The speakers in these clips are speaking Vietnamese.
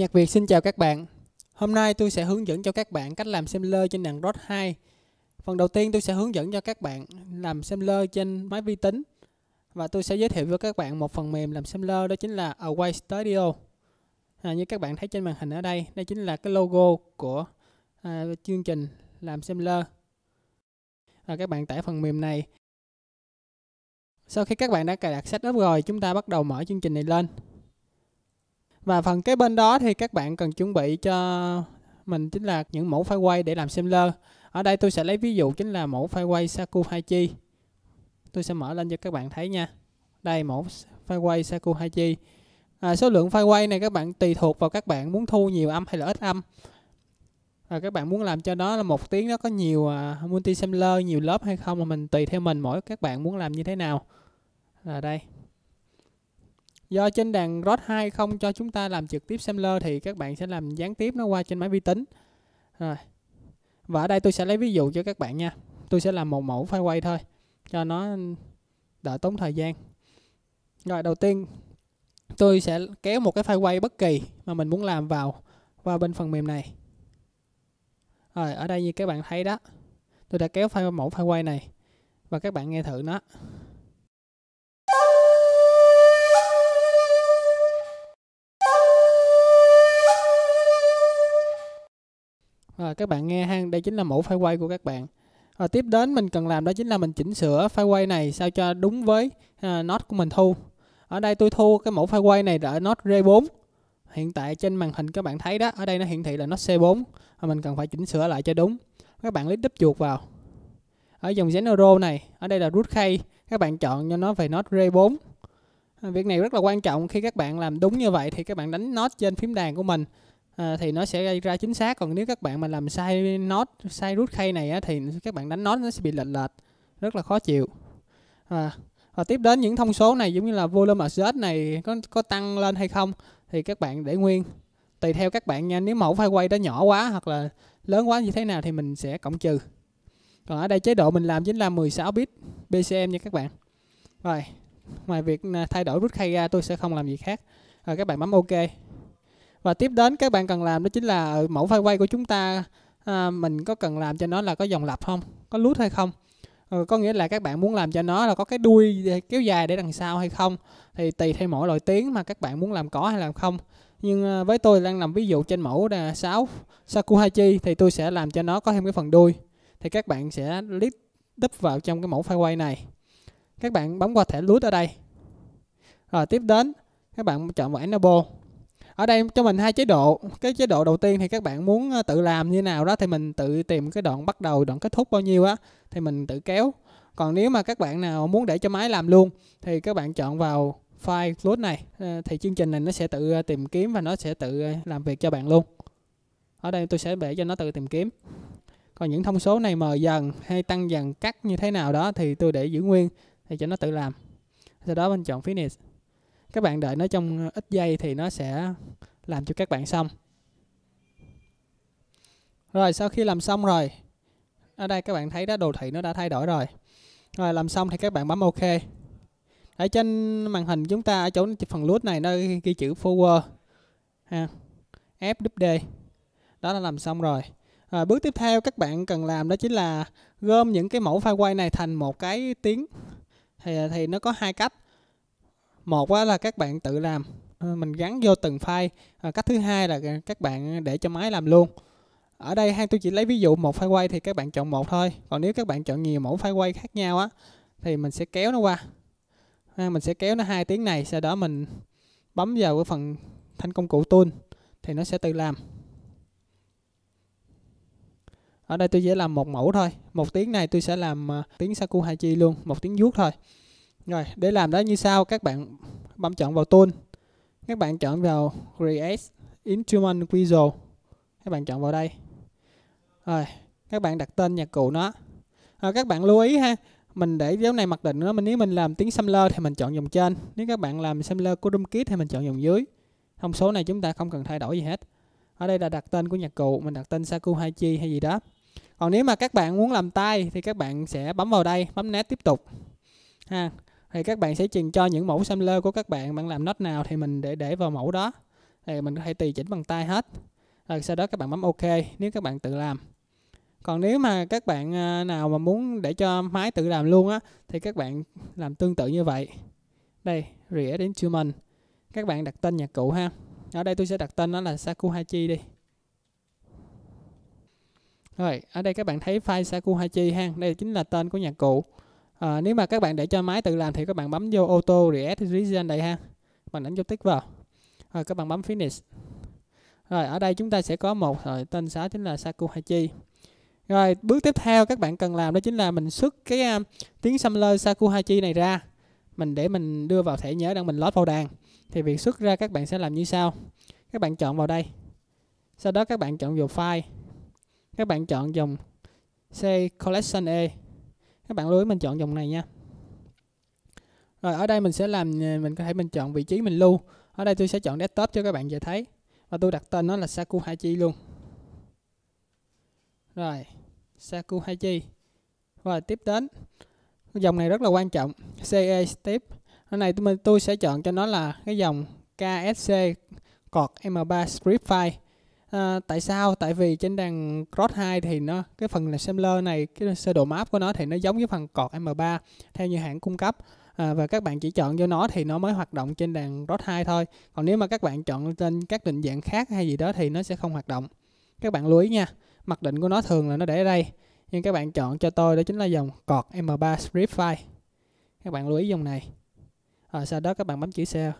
Nhạc Việt xin chào các bạn. Hôm nay tôi sẽ hướng dẫn cho các bạn cách làm xem lơ trên đàn ROD 2. Phần đầu tiên tôi sẽ hướng dẫn cho các bạn làm xem lơ trên máy vi tính và tôi sẽ giới thiệu với các bạn một phần mềm làm xem lơ đó chính là Away Studio. À, như các bạn thấy trên màn hình ở đây, đây chính là cái logo của à, chương trình làm sampler. Và các bạn tải phần mềm này. Sau khi các bạn đã cài đặt setup rồi, chúng ta bắt đầu mở chương trình này lên và phần cái bên đó thì các bạn cần chuẩn bị cho mình chính là những mẫu file quay để làm sampler ở đây tôi sẽ lấy ví dụ chính là mẫu file quay Saku 2 chi tôi sẽ mở lên cho các bạn thấy nha đây mẫu file quay Saku 2 chi à, số lượng file quay này các bạn tùy thuộc vào các bạn muốn thu nhiều âm hay là ít âm và các bạn muốn làm cho nó là một tiếng nó có nhiều uh, à, multi sampler nhiều lớp hay không mà mình tùy theo mình mỗi các bạn muốn làm như thế nào là đây Do trên đàn ROS 2 không cho chúng ta làm trực tiếp sampler thì các bạn sẽ làm gián tiếp nó qua trên máy vi tính. Rồi. Và ở đây tôi sẽ lấy ví dụ cho các bạn nha. Tôi sẽ làm một mẫu file quay thôi cho nó đỡ tốn thời gian. Rồi đầu tiên tôi sẽ kéo một cái file quay bất kỳ mà mình muốn làm vào qua bên phần mềm này. Rồi ở đây như các bạn thấy đó. Tôi đã kéo file mẫu file quay này và các bạn nghe thử nó. à, các bạn nghe ha đây chính là mẫu quay của các bạn à, tiếp đến mình cần làm đó chính là mình chỉnh sửa quay này sao cho đúng với à, node của mình thu ở đây tôi thu cái mẫu quay này ở node R4 hiện tại trên màn hình các bạn thấy đó ở đây nó hiển thị là node C4 à, mình cần phải chỉnh sửa lại cho đúng các bạn click đúp chuột vào ở dòng General này ở đây là root key các bạn chọn cho nó về node R4 việc này rất là quan trọng khi các bạn làm đúng như vậy thì các bạn đánh node trên phím đàn của mình Ờ, thì nó sẽ gây ra chính xác còn nếu các bạn mà làm sai nốt sai rút khay này á, thì các bạn đánh nốt nó sẽ bị lệch lệch rất là khó chịu à, và tiếp đến những thông số này giống như là volume adjust này có có tăng lên hay không thì các bạn để nguyên tùy theo các bạn nha nếu mẫu quay đó nhỏ quá hoặc là lớn quá như thế nào thì mình sẽ cộng trừ còn ở đây chế độ mình làm chính là 16 bit BCM nha các bạn rồi ngoài việc à, thay đổi rút khay ra tôi sẽ không làm gì khác rồi các bạn bấm ok và tiếp đến các bạn cần làm đó chính là ờ, mẫu file quay của chúng ta à, mình có cần làm cho nó là có dòng lập không có lút hay không ừ, có nghĩa là các bạn muốn làm cho nó là có cái đuôi kéo dài để đằng sau hay không thì tùy theo mỗi loại tiếng mà các bạn muốn làm có hay làm không nhưng ờ, với tôi đang làm ví dụ trên mẫu là 6 Sakuhachi thì tôi sẽ làm cho nó có thêm cái phần đuôi thì các bạn sẽ click đúp vào trong cái mẫu file quay này các bạn bấm qua thẻ lút ở đây rồi tiếp đến các bạn chọn vào enable ở đây cho mình hai chế độ cái chế độ đầu tiên thì các bạn muốn ờ, tự làm như nào đó thì mình tự tìm cái đoạn bắt đầu đoạn kết thúc bao nhiêu á thì mình tự kéo còn nếu mà các bạn nào muốn để cho máy làm luôn thì các bạn chọn vào file close này ờ, thì chương trình này nó sẽ tự ờ, tìm kiếm và nó sẽ tự làm việc cho bạn luôn ở đây tôi sẽ để cho nó tự tìm kiếm còn những thông số này mờ dần hay tăng dần cắt như thế nào đó thì tôi để giữ nguyên thì cho nó tự làm sau đó mình chọn finish các bạn đợi nó trong ờ, ít giây thì nó sẽ làm cho các bạn xong rồi sau khi làm xong rồi ở đây các bạn thấy đó đồ thị nó đã thay đổi rồi rồi làm xong thì các bạn bấm ok ở trên màn hình chúng ta ở chỗ phần lút này nó ghi chữ forward ha fwd đó là làm xong rồi à, bước tiếp theo các bạn cần làm đó chính là gom những cái mẫu file quay này thành một cái tiếng thì thì nó có hai cách một là các bạn tự làm ờ, mình gắn vô từng file ờ, cách thứ hai là các bạn để cho máy làm luôn ở đây hai tôi chỉ lấy ví dụ một file quay thì các bạn chọn một thôi còn nếu các bạn chọn nhiều mẫu file quay khác nhau á thì mình sẽ kéo nó qua ha, mình sẽ kéo nó hai tiếng này sau đó mình bấm vào cái phần thanh công cụ tool thì nó sẽ tự làm ở đây tôi sẽ làm một mẫu thôi một tiếng này tôi sẽ làm ờ, tiếng Sakuhachi luôn một tiếng vuốt thôi rồi, để làm đó như sau, các bạn bấm chọn vào tool. Các bạn chọn vào Create Instrument Visual. Các bạn chọn vào đây. Rồi, các bạn đặt tên nhạc cụ nó. À, các bạn lưu ý ha, mình để dấu này mặc định nó, mình nếu mình làm tiếng sampler thì mình chọn dòng trên, nếu các bạn làm sampler của drumkit thì mình chọn dòng dưới. Thông số này chúng ta không cần thay đổi gì hết. Ở đây là đặt tên của nhạc cụ, mình đặt tên Saku Haichi hay gì đó. Còn nếu mà các bạn muốn làm tay thì các bạn sẽ bấm vào đây, bấm nét tiếp tục. Ha, thì các bạn sẽ truyền cho những mẫu sampler của các bạn bạn làm nốt nào thì mình để để vào mẫu đó thì mình có thể tùy chỉnh bằng tay hết rồi sau đó các bạn bấm ok nếu các bạn tự làm còn nếu mà các bạn à, nào mà muốn để cho máy tự làm luôn á thì các bạn làm tương tự như vậy đây rỉa đến mình các bạn đặt tên nhạc cụ ha ở đây tôi sẽ đặt tên nó là Sakuhachi đi rồi ở đây các bạn thấy file Sakuhachi ha đây chính là tên của nhạc cụ à, nếu mà các bạn để cho máy tự làm thì các bạn bấm vô auto react region đây ha bạn đánh dấu tích vào rồi các bạn bấm finish rồi ở đây chúng ta sẽ có một rồi ờ, tên sáu chính là Sakuhachi rồi bước tiếp theo các bạn cần làm đó chính là mình xuất cái um, tiếng sampler Sakuhachi này ra mình để mình đưa vào thẻ nhớ đang mình load vào đàn thì việc xuất ra các bạn sẽ làm như sau các bạn chọn vào đây sau đó các bạn chọn vào file các bạn chọn dòng C collection E các bạn lưu ý mình chọn dòng này nha rồi ở đây mình sẽ làm ờ, mình có thể mình chọn vị trí mình lưu ở đây tôi sẽ chọn desktop cho các bạn dễ thấy và tôi đặt tên nó là Sakuhachi luôn rồi Sakuhachi và tiếp đến dòng này rất là quan trọng CE step ở này tôi, tôi sẽ chọn cho nó là cái dòng KSC cọt M3 script file Ờ, tại sao tại vì trên đàn Cross 2 thì nó cái phần là assembler này cái sơ đồ map của nó thì nó giống với phần cọt M3 theo như hãng cung cấp à, và các bạn chỉ chọn cho nó thì nó mới hoạt động trên đàn Rod 2 thôi. Còn nếu mà các bạn chọn trên các định dạng khác hay gì đó thì nó sẽ không hoạt động. Các bạn lưu ý nha, mặc định của nó thường là nó để ở đây. Nhưng các bạn chọn cho tôi đó chính là dòng cọt M3 script file. Các bạn lưu ý dòng này. Rồi ờ, sau đó các bạn bấm chữ share.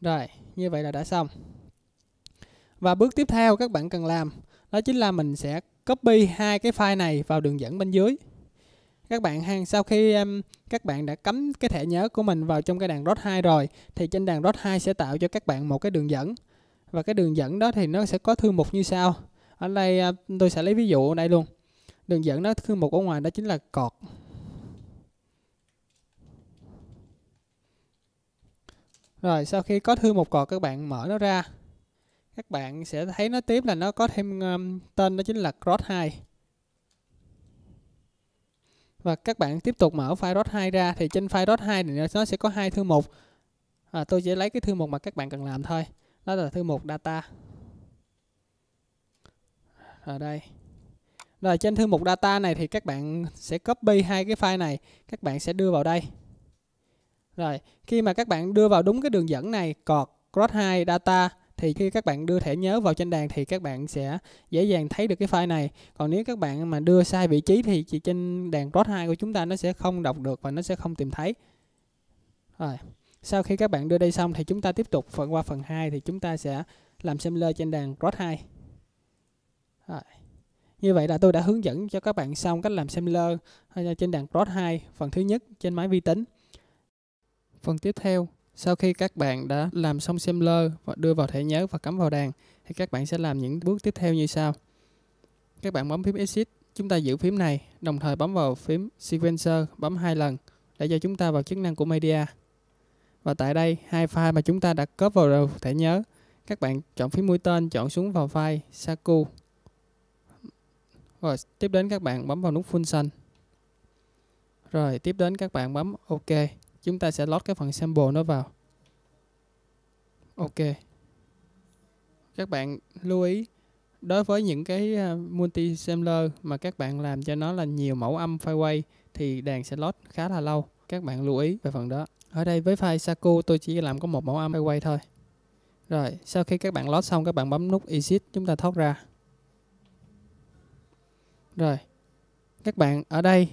Rồi, như vậy là đã xong. Và bước tiếp theo các bạn cần làm đó chính là mình sẽ copy hai cái file này vào đường dẫn bên dưới. Các bạn sau khi um, các bạn đã cắm cái thẻ nhớ của mình vào trong cái đàn ROT 2 rồi thì trên đàn ROT 2 sẽ tạo cho các bạn một cái đường dẫn. Và cái đường dẫn đó thì nó sẽ có thư mục như sau. Ở đây uh, tôi sẽ lấy ví dụ ở đây luôn. Đường dẫn đó thư mục ở ngoài đó chính là cột Rồi sau khi có thư mục cột các bạn mở nó ra các bạn sẽ thấy nó tiếp là nó có thêm um, tên đó chính là cross 2 và các bạn tiếp tục mở file dot 2 ra thì trên file dot 2 này nó sẽ có hai thư mục à, tôi sẽ lấy cái thư mục mà các bạn cần làm thôi đó là thư mục data ở đây rồi trên thư mục data này thì các bạn sẽ copy hai cái file này các bạn sẽ đưa vào đây rồi khi mà các bạn đưa vào đúng cái đường dẫn này cọt cross 2 data thì khi các bạn đưa thẻ nhớ vào trên đàn thì các bạn sẽ dễ dàng thấy được cái file này còn nếu các bạn mà đưa sai vị trí thì chỉ trên đàn ROS 2 của chúng ta nó sẽ không đọc được và nó sẽ không tìm thấy rồi sau khi các bạn đưa đây xong thì chúng ta tiếp tục phần qua phần 2 thì chúng ta sẽ làm sampler trên đàn ROS 2 rồi. Như vậy là tôi đã hướng dẫn cho các bạn xong cách làm sampler ờ, trên đàn ROS 2 phần thứ nhất trên máy vi tính. Phần tiếp theo sau khi các bạn đã làm xong xem lơ và đưa vào thẻ nhớ và cắm vào đàn thì các bạn sẽ làm những bước tiếp theo như sau. Các bạn bấm phím Exit, chúng ta giữ phím này, đồng thời bấm vào phím Sequencer bấm hai lần để cho chúng ta vào chức năng của Media. Và tại đây, hai file mà chúng ta đã cóp vào đầu thẻ nhớ, các bạn chọn phím mũi tên, chọn xuống vào file Saku. Rồi, tiếp đến các bạn bấm vào nút Function. Rồi, tiếp đến các bạn bấm OK chúng ta sẽ load cái phần sample nó vào ok các bạn lưu ý đối với những cái à, multi sampler mà các bạn làm cho nó là nhiều mẫu âm quay thì đàn sẽ load khá là lâu các bạn lưu ý về phần đó ở đây với file Saku tôi chỉ làm có một mẫu âm quay thôi rồi sau khi các bạn load xong các bạn bấm nút exit chúng ta thoát ra rồi các bạn ở đây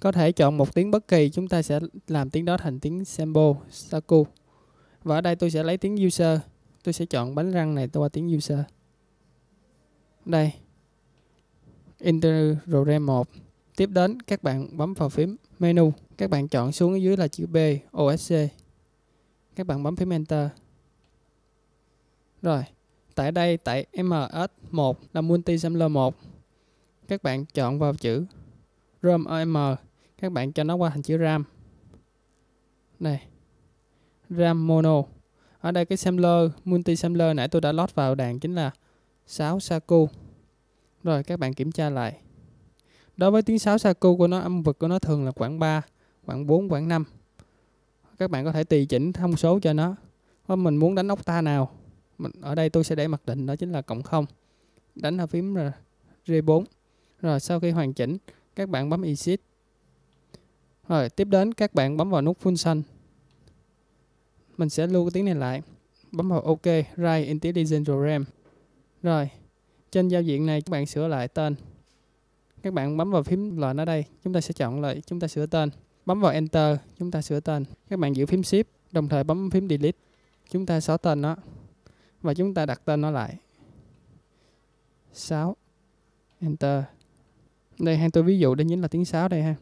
có thể chọn một tiếng bất kỳ, chúng ta sẽ làm tiếng đó thành tiếng sample, saku. Và ở đây tôi sẽ lấy tiếng user. Tôi sẽ chọn bánh răng này qua tiếng user. Đây. Interrorem 1. Tiếp đến, các bạn bấm vào phím menu. Các bạn chọn xuống dưới là chữ B, OSC. Các bạn bấm phím Enter. Rồi, tại đây tại MS1 là multi sampler 1. Các bạn chọn vào chữ ROM OM các bạn cho nó qua hình chữ RAM này RAM mono ở đây cái sampler multi sampler nãy tôi đã lót vào đàn chính là 6 saku rồi các bạn kiểm tra lại đối với tiếng 6 saku của nó âm vực của nó thường là khoảng 3 khoảng 4 khoảng 5 các bạn có thể tùy chỉnh thông số cho nó mình muốn đánh octa nào mình ở đây tôi sẽ để mặc định đó chính là cộng 0 đánh vào phím R4 rồi sau khi hoàn chỉnh các bạn bấm exit rồi tiếp đến các bạn bấm vào nút full xanh. Mình sẽ lưu cái tiếng này lại. Bấm vào OK, Write Intelligent Program. Rồi, trên giao diện này các bạn sửa lại tên. Các bạn bấm vào phím lệnh ở đây, chúng ta sẽ chọn lại, chúng ta sửa tên. Bấm vào Enter, chúng ta sửa tên. Các bạn giữ phím Shift, đồng thời bấm phím Delete. Chúng ta xóa tên nó. Và chúng ta đặt tên nó lại. 6. Enter. Đây, hai tôi ví dụ đây chính là tiếng sáo đây ha.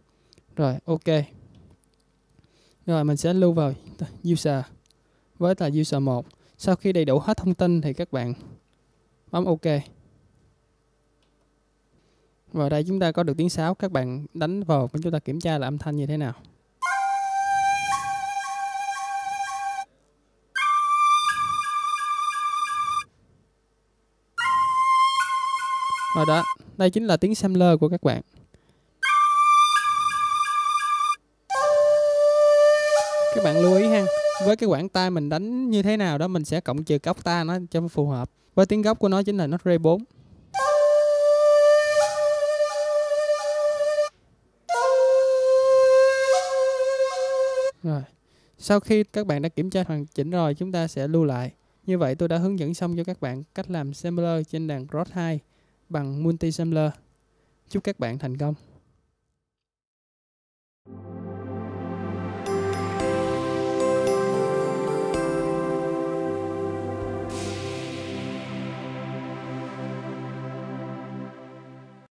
Rồi, ok. Rồi, mình sẽ lưu vào user với là user 1. Sau khi đầy đủ hết thông tin thì các bạn bấm ok. Và đây chúng ta có được tiếng sáo, các bạn đánh vào và chúng ta kiểm tra là âm thanh như thế nào. Rồi đó, đây chính là tiếng sampler của các bạn. các bạn lưu ý ha với cái quãng tay mình đánh như thế nào đó mình sẽ cộng trừ góc ta nó cho phù hợp với tiếng gốc của nó chính là nó re 4 rồi sau khi các bạn đã kiểm tra hoàn chỉnh rồi chúng ta sẽ lưu lại như vậy tôi đã hướng dẫn xong cho các bạn cách làm sampler trên đàn Rode 2 bằng multi sampler chúc các bạn thành công